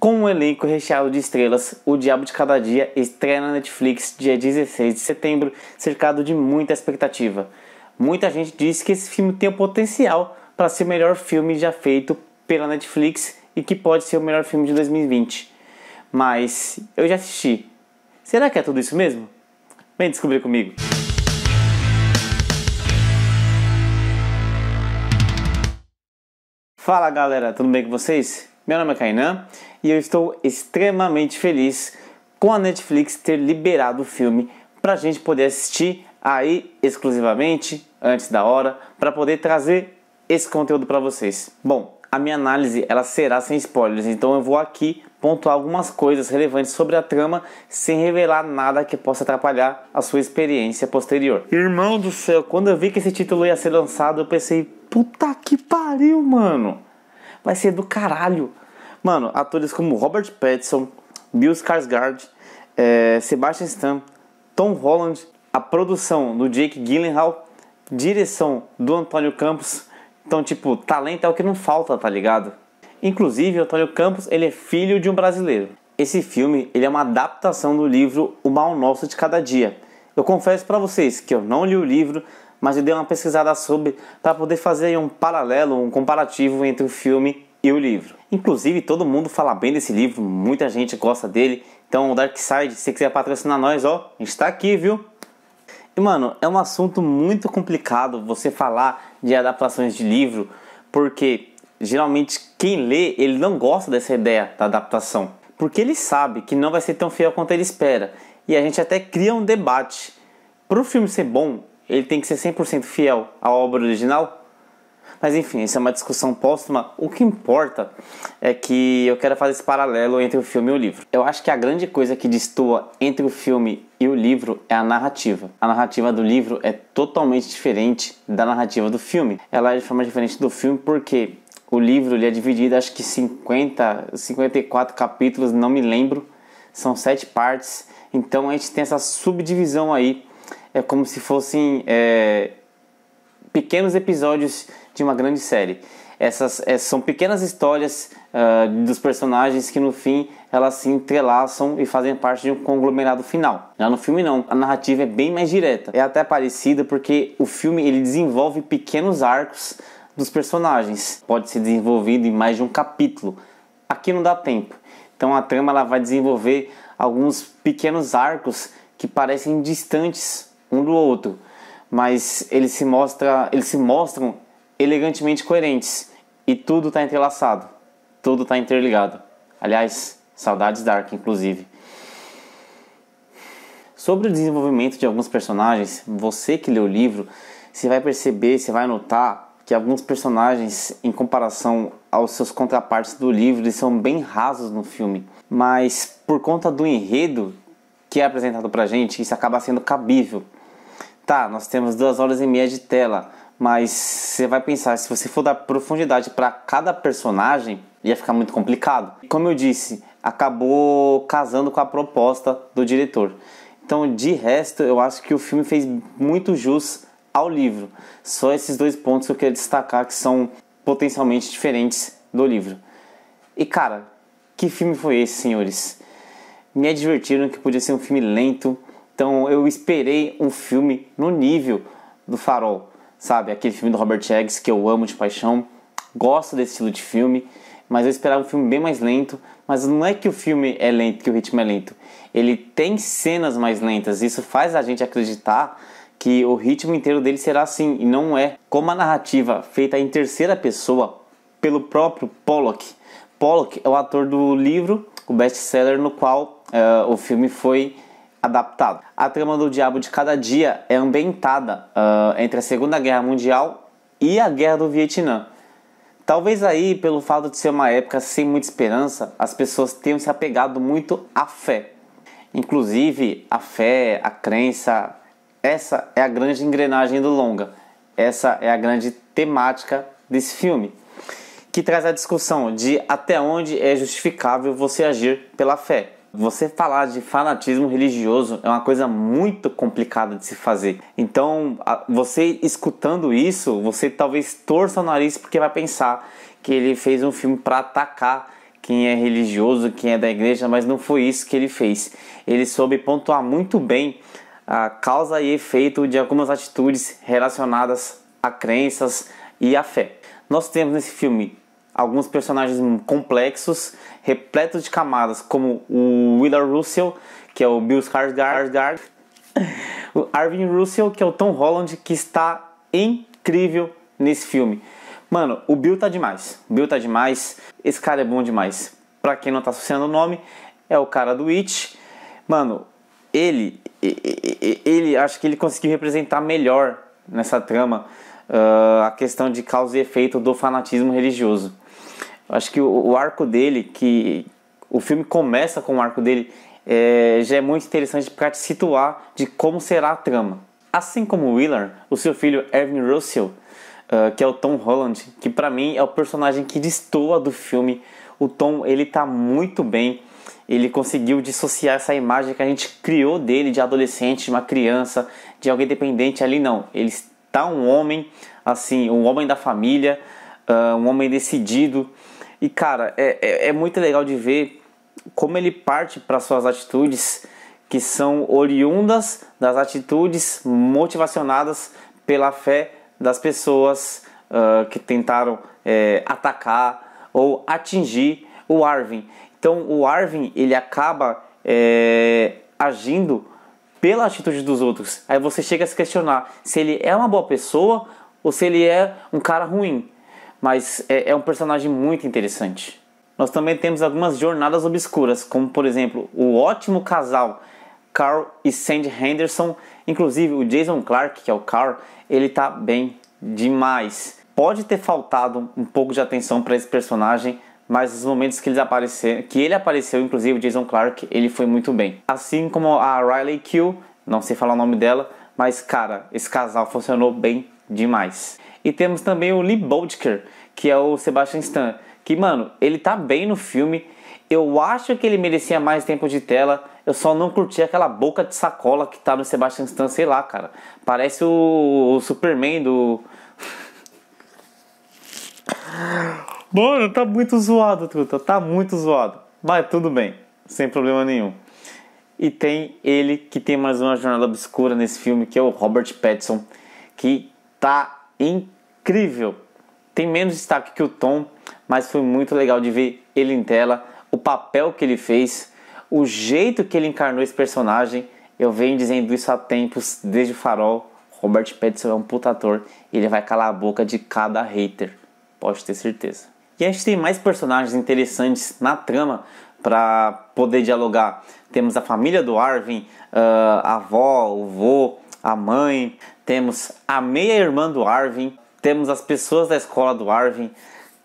Com um elenco recheado de estrelas, O Diabo de Cada Dia estreia na Netflix dia 16 de setembro, cercado de muita expectativa. Muita gente diz que esse filme tem o potencial para ser o melhor filme já feito pela Netflix e que pode ser o melhor filme de 2020. Mas eu já assisti. Será que é tudo isso mesmo? Vem descobrir comigo. Fala galera, tudo bem com vocês? Meu nome é Kainan e eu estou extremamente feliz com a Netflix ter liberado o filme para a gente poder assistir aí exclusivamente antes da hora para poder trazer esse conteúdo para vocês. Bom, a minha análise ela será sem spoilers, então eu vou aqui pontuar algumas coisas relevantes sobre a trama sem revelar nada que possa atrapalhar a sua experiência posterior. Irmão do céu, quando eu vi que esse título ia ser lançado, eu pensei, puta que pariu, mano. Vai ser do caralho. Mano, atores como Robert Pattinson, Bill Skarsgård, é, Sebastian Stan, Tom Holland, a produção do Jake Gyllenhaal, direção do Antônio Campos. Então, tipo, talento é o que não falta, tá ligado? Inclusive, Antônio Campos, ele é filho de um brasileiro. Esse filme, ele é uma adaptação do livro O Mal Nosso de Cada Dia. Eu confesso para vocês que eu não li o livro, mas eu dei uma pesquisada sobre para poder fazer um paralelo, um comparativo entre o filme e o livro. Inclusive, todo mundo fala bem desse livro, muita gente gosta dele. Então, Dark Side, se quiser patrocinar nós, ó, a gente tá aqui, viu? E mano, é um assunto muito complicado você falar de adaptações de livro, porque geralmente quem lê, ele não gosta dessa ideia da adaptação, porque ele sabe que não vai ser tão fiel quanto ele espera. E a gente até cria um debate. Para o filme ser bom, ele tem que ser 100% fiel à obra original? Mas enfim, isso é uma discussão póstuma. O que importa é que eu quero fazer esse paralelo entre o filme e o livro. Eu acho que a grande coisa que destoa entre o filme e o livro é a narrativa. A narrativa do livro é totalmente diferente da narrativa do filme. Ela é de forma diferente do filme porque o livro ele é dividido, acho que 50, 54 capítulos, não me lembro. São sete partes. Então a gente tem essa subdivisão aí. É como se fossem é, pequenos episódios de uma grande série. Essas, essas eh, são pequenas histórias uh, dos personagens que no fim elas se entrelaçam e fazem parte de um conglomerado final. Já no filme não, a narrativa é bem mais direta. É até parecida porque o filme ele desenvolve pequenos arcos dos personagens. Pode ser desenvolvido em mais de um capítulo. Aqui não dá tempo. Então a trama ela vai desenvolver alguns pequenos arcos que parecem distantes um do outro, mas eles se, mostra, eles se mostram elegantemente coerentes e tudo está entrelaçado, tudo está interligado. Aliás, saudades Dark, inclusive. Sobre o desenvolvimento de alguns personagens, você que lê o livro, você vai perceber, você vai notar que alguns personagens, em comparação aos seus contrapartes do livro, eles são bem rasos no filme. Mas por conta do enredo que é apresentado pra gente, isso acaba sendo cabível tá, nós temos duas horas e meia de tela, mas você vai pensar, se você for dar profundidade para cada personagem, ia ficar muito complicado. Como eu disse, acabou casando com a proposta do diretor. Então, de resto, eu acho que o filme fez muito jus ao livro. Só esses dois pontos que eu queria destacar que são potencialmente diferentes do livro. E cara, que filme foi esse, senhores? Me advertiram que podia ser um filme lento, então eu esperei um filme no nível do Farol, sabe? Aquele filme do Robert Eggers que eu amo de paixão, gosto desse estilo de filme, mas eu esperava um filme bem mais lento. Mas não é que o filme é lento, que o ritmo é lento. Ele tem cenas mais lentas. Isso faz a gente acreditar que o ritmo inteiro dele será assim e não é. Como a narrativa feita em terceira pessoa pelo próprio Pollock. Pollock é o ator do livro, o best-seller no qual uh, o filme foi adaptado. A trama do Diabo de Cada Dia é ambientada uh, entre a Segunda Guerra Mundial e a Guerra do Vietnã. Talvez aí, pelo fato de ser uma época sem muita esperança, as pessoas tenham se apegado muito à fé. Inclusive, a fé, a crença, essa é a grande engrenagem do longa. Essa é a grande temática desse filme, que traz a discussão de até onde é justificável você agir pela fé. Você falar de fanatismo religioso é uma coisa muito complicada de se fazer. Então, você escutando isso, você talvez torça o nariz porque vai pensar que ele fez um filme para atacar quem é religioso, quem é da igreja, mas não foi isso que ele fez. Ele soube pontuar muito bem a causa e efeito de algumas atitudes relacionadas a crenças e a fé. Nós temos nesse filme alguns personagens complexos, repletos de camadas, como o Willard Russell, que é o Bill Skarsgård, o Arvin Russell, que é o Tom Holland, que está incrível nesse filme. Mano, o Bill tá demais. O Bill tá demais. Esse cara é bom demais. Pra quem não tá associando o nome, é o cara do It. Mano, ele, ele, acho que ele conseguiu representar melhor nessa trama uh, a questão de causa e efeito do fanatismo religioso. Acho que o, o arco dele, que o filme começa com o arco dele, é, já é muito interessante para te situar de como será a trama. Assim como Willard, o seu filho Erwin Russell, uh, que é o Tom Holland, que para mim é o personagem que destoa do filme. O Tom, ele tá muito bem. Ele conseguiu dissociar essa imagem que a gente criou dele de adolescente, de uma criança, de alguém dependente ali não. Ele está um homem, assim, um homem da família, uh, um homem decidido, e cara, é, é, é muito legal de ver como ele parte para suas atitudes que são oriundas das atitudes motivacionadas pela fé das pessoas uh, que tentaram é, atacar ou atingir o Arvin. Então o Arvin ele acaba é, agindo pela atitude dos outros. Aí você chega a se questionar se ele é uma boa pessoa ou se ele é um cara ruim mas é, é um personagem muito interessante. Nós também temos algumas jornadas obscuras, como por exemplo o ótimo casal Carl e Sandy Henderson, inclusive o Jason Clark, que é o Carl, ele tá bem demais. Pode ter faltado um pouco de atenção para esse personagem, mas os momentos que ele apareceu, que ele apareceu, inclusive o Jason Clark, ele foi muito bem. Assim como a Riley Q, não sei falar o nome dela, mas cara, esse casal funcionou bem demais. E temos também o Lee Boldker, que é o Sebastian Stan, que, mano, ele tá bem no filme. Eu acho que ele merecia mais tempo de tela. Eu só não curti aquela boca de sacola que tá no Sebastian Stan, sei lá, cara. Parece o, o Superman do. Mano, tá muito zoado, truta. Tá muito zoado. Mas tudo bem, sem problema nenhum. E tem ele que tem mais uma jornada obscura nesse filme, que é o Robert Pattinson, que tá incrível incrível. Tem menos destaque que o Tom, mas foi muito legal de ver ele em tela, o papel que ele fez, o jeito que ele encarnou esse personagem. Eu venho dizendo isso há tempos, desde o farol. Robert Pattinson é um puta ator e ele vai calar a boca de cada hater, pode ter certeza. E a gente tem mais personagens interessantes na trama para poder dialogar. Temos a família do Arvin, ah, a avó, o vô, a mãe. Temos a meia-irmã do Arvin, temos as pessoas da escola do Arvin.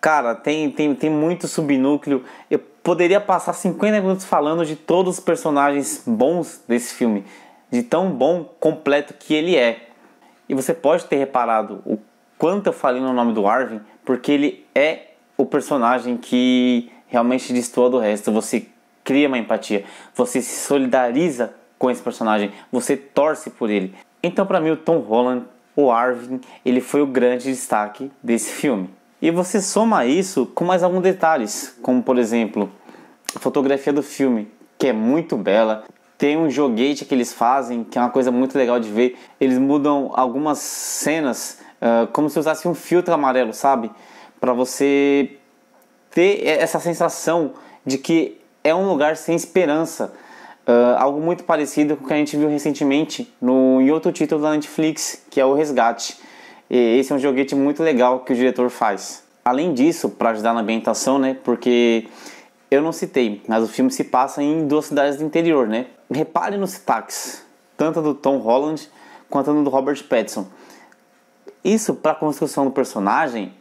Cara, tem, tem, tem muito subnúcleo. Eu poderia passar 50 minutos falando de todos os personagens bons desse filme, de tão bom, completo que ele é. E você pode ter reparado o quanto eu falei no nome do Arvin, porque ele é o personagem que realmente destoa do resto. Você cria uma empatia, você se solidariza com esse personagem, você torce por ele. Então, para mim, o Tom Holland o Arvin ele foi o grande destaque desse filme. E você soma isso com mais alguns detalhes, como por exemplo a fotografia do filme, que é muito bela. Tem um joguete que eles fazem, que é uma coisa muito legal de ver. Eles mudam algumas cenas, uh, como se usasse um filtro amarelo, sabe? Para você ter essa sensação de que é um lugar sem esperança, Uh, algo muito parecido com o que a gente viu recentemente no, em outro título da Netflix, que é O Resgate. E esse é um joguete muito legal que o diretor faz. Além disso, para ajudar na ambientação, né, porque eu não citei, mas o filme se passa em duas cidades do interior, né? Repare nos sotaques, tanto do Tom Holland quanto do Robert Pattinson. Isso para a construção do personagem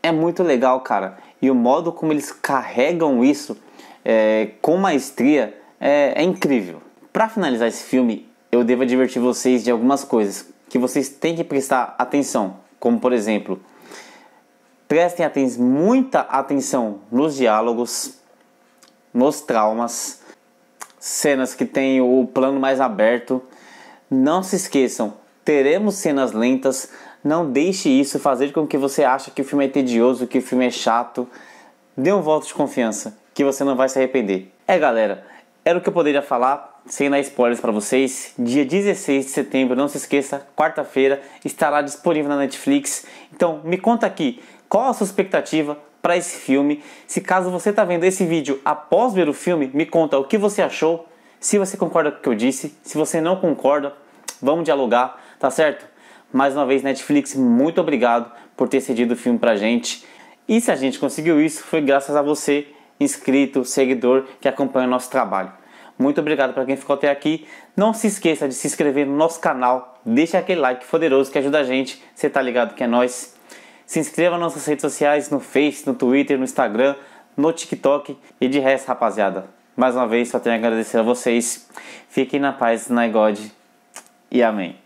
é muito legal, cara. E o modo como eles carregam isso é, com maestria é, é incrível. Para finalizar esse filme, eu devo advertir vocês de algumas coisas que vocês têm que prestar atenção, como por exemplo, prestem muita atenção nos diálogos, nos traumas, cenas que têm o plano mais aberto. Não se esqueçam, teremos cenas lentas. Não deixe isso fazer com que você ache que o filme é tedioso, que o filme é chato. Dê um voto de confiança, que você não vai se arrepender. É, galera, era o que eu poderia falar, sem dar spoilers para vocês. Dia 16 de setembro, não se esqueça, quarta-feira, estará disponível na Netflix. Então, me conta aqui, qual a sua expectativa para esse filme? Se caso você está vendo esse vídeo após ver o filme, me conta o que você achou, se você concorda com o que eu disse, se você não concorda, vamos dialogar, tá certo? Mais uma vez, Netflix, muito obrigado por ter cedido o filme pra gente. E se a gente conseguiu isso, foi graças a você inscrito, seguidor que acompanha o nosso trabalho. Muito obrigado para quem ficou até aqui. Não se esqueça de se inscrever no nosso canal, deixa aquele like poderoso que ajuda a gente. Você está ligado que é nós. Se inscreva nas nossas redes sociais, no Face, no Twitter, no Instagram, no TikTok e de resto, rapaziada. Mais uma vez, só tenho a agradecer a vocês. Fiquem na paz, na God e amém.